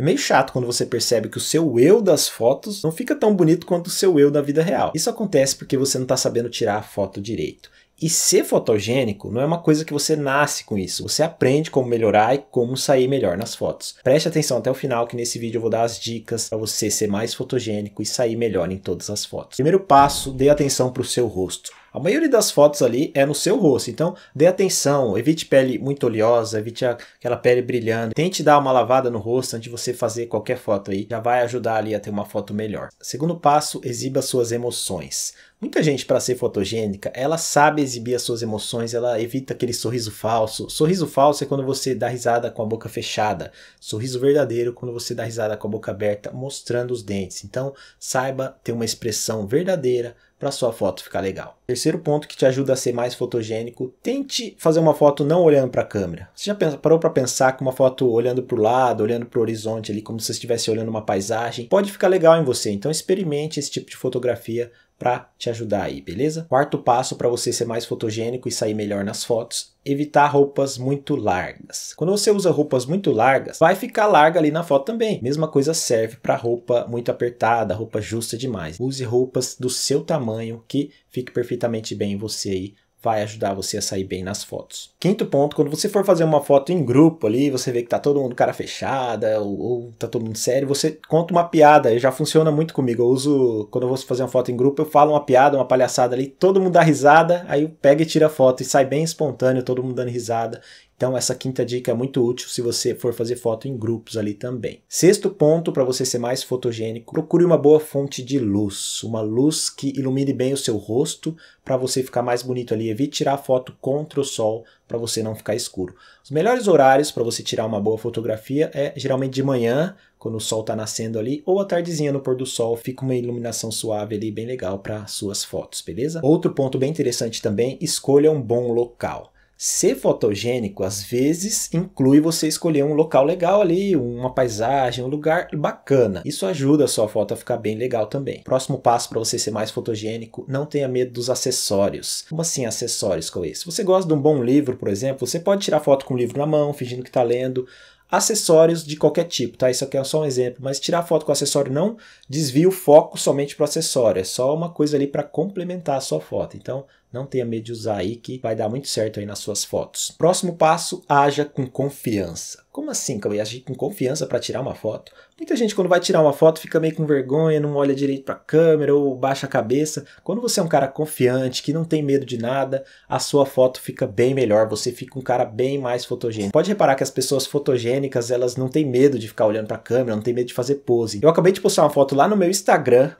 É meio chato quando você percebe que o seu eu das fotos não fica tão bonito quanto o seu eu da vida real. Isso acontece porque você não está sabendo tirar a foto direito. E ser fotogênico não é uma coisa que você nasce com isso. Você aprende como melhorar e como sair melhor nas fotos. Preste atenção até o final que nesse vídeo eu vou dar as dicas para você ser mais fotogênico e sair melhor em todas as fotos. Primeiro passo, dê atenção para o seu rosto. A maioria das fotos ali é no seu rosto, então dê atenção, evite pele muito oleosa, evite aquela pele brilhando. Tente dar uma lavada no rosto antes de você fazer qualquer foto aí, já vai ajudar ali a ter uma foto melhor. Segundo passo, exiba suas emoções. Muita gente, para ser fotogênica, ela sabe exibir as suas emoções, ela evita aquele sorriso falso. Sorriso falso é quando você dá risada com a boca fechada. Sorriso verdadeiro é quando você dá risada com a boca aberta, mostrando os dentes. Então, saiba ter uma expressão verdadeira, para sua foto ficar legal. Terceiro ponto que te ajuda a ser mais fotogênico, tente fazer uma foto não olhando para a câmera. Você já parou para pensar que uma foto olhando para o lado, olhando para o horizonte ali, como se estivesse olhando uma paisagem, pode ficar legal em você. Então experimente esse tipo de fotografia para te ajudar aí, beleza? Quarto passo para você ser mais fotogênico e sair melhor nas fotos, evitar roupas muito largas. Quando você usa roupas muito largas, vai ficar larga ali na foto também. Mesma coisa serve para roupa muito apertada, roupa justa demais. Use roupas do seu tamanho que fique perfeitamente bem em você aí vai ajudar você a sair bem nas fotos. Quinto ponto, quando você for fazer uma foto em grupo ali, você vê que tá todo mundo cara fechada ou, ou tá todo mundo sério, você conta uma piada, já funciona muito comigo. Eu uso, quando eu vou fazer uma foto em grupo, eu falo uma piada, uma palhaçada ali, todo mundo dá risada, aí pega e tira a foto e sai bem espontâneo, todo mundo dando risada. Então essa quinta dica é muito útil se você for fazer foto em grupos ali também. Sexto ponto para você ser mais fotogênico, procure uma boa fonte de luz, uma luz que ilumine bem o seu rosto para você ficar mais bonito ali. Evite tirar foto contra o sol para você não ficar escuro. Os melhores horários para você tirar uma boa fotografia é geralmente de manhã, quando o sol está nascendo ali, ou à tardezinha no pôr do sol, fica uma iluminação suave ali, bem legal para suas fotos, beleza? Outro ponto bem interessante também, escolha um bom local. Ser fotogênico, às vezes, inclui você escolher um local legal ali, uma paisagem, um lugar bacana. Isso ajuda a sua foto a ficar bem legal também. Próximo passo para você ser mais fotogênico, não tenha medo dos acessórios. Como assim acessórios, Chloe? Se você gosta de um bom livro, por exemplo, você pode tirar foto com o livro na mão, fingindo que está lendo. Acessórios de qualquer tipo, tá? Isso aqui é só um exemplo, mas tirar foto com acessório não desvia o foco somente para o acessório, é só uma coisa ali para complementar a sua foto. Então, não tenha medo de usar aí que vai dar muito certo aí nas suas fotos. Próximo passo, haja com confiança. Como assim que a gente com confiança para tirar uma foto? Muita gente quando vai tirar uma foto fica meio com vergonha, não olha direito para a câmera ou baixa a cabeça. Quando você é um cara confiante, que não tem medo de nada, a sua foto fica bem melhor, você fica um cara bem mais fotogênico. Pode reparar que as pessoas fotogênicas, elas não têm medo de ficar olhando para a câmera, não tem medo de fazer pose. Eu acabei de postar uma foto lá no meu Instagram,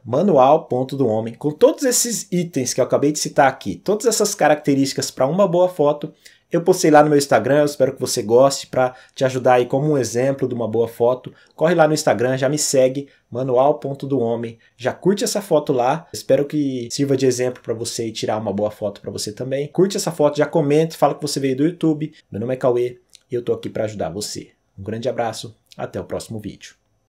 homem com todos esses itens que eu acabei de citar aqui, todas essas características para uma boa foto eu postei lá no meu Instagram, espero que você goste, para te ajudar aí como um exemplo de uma boa foto. Corre lá no Instagram, já me segue, Homem, já curte essa foto lá, espero que sirva de exemplo para você e tirar uma boa foto para você também. Curte essa foto, já comente, fala que você veio do YouTube. Meu nome é Cauê e eu tô aqui para ajudar você. Um grande abraço, até o próximo vídeo.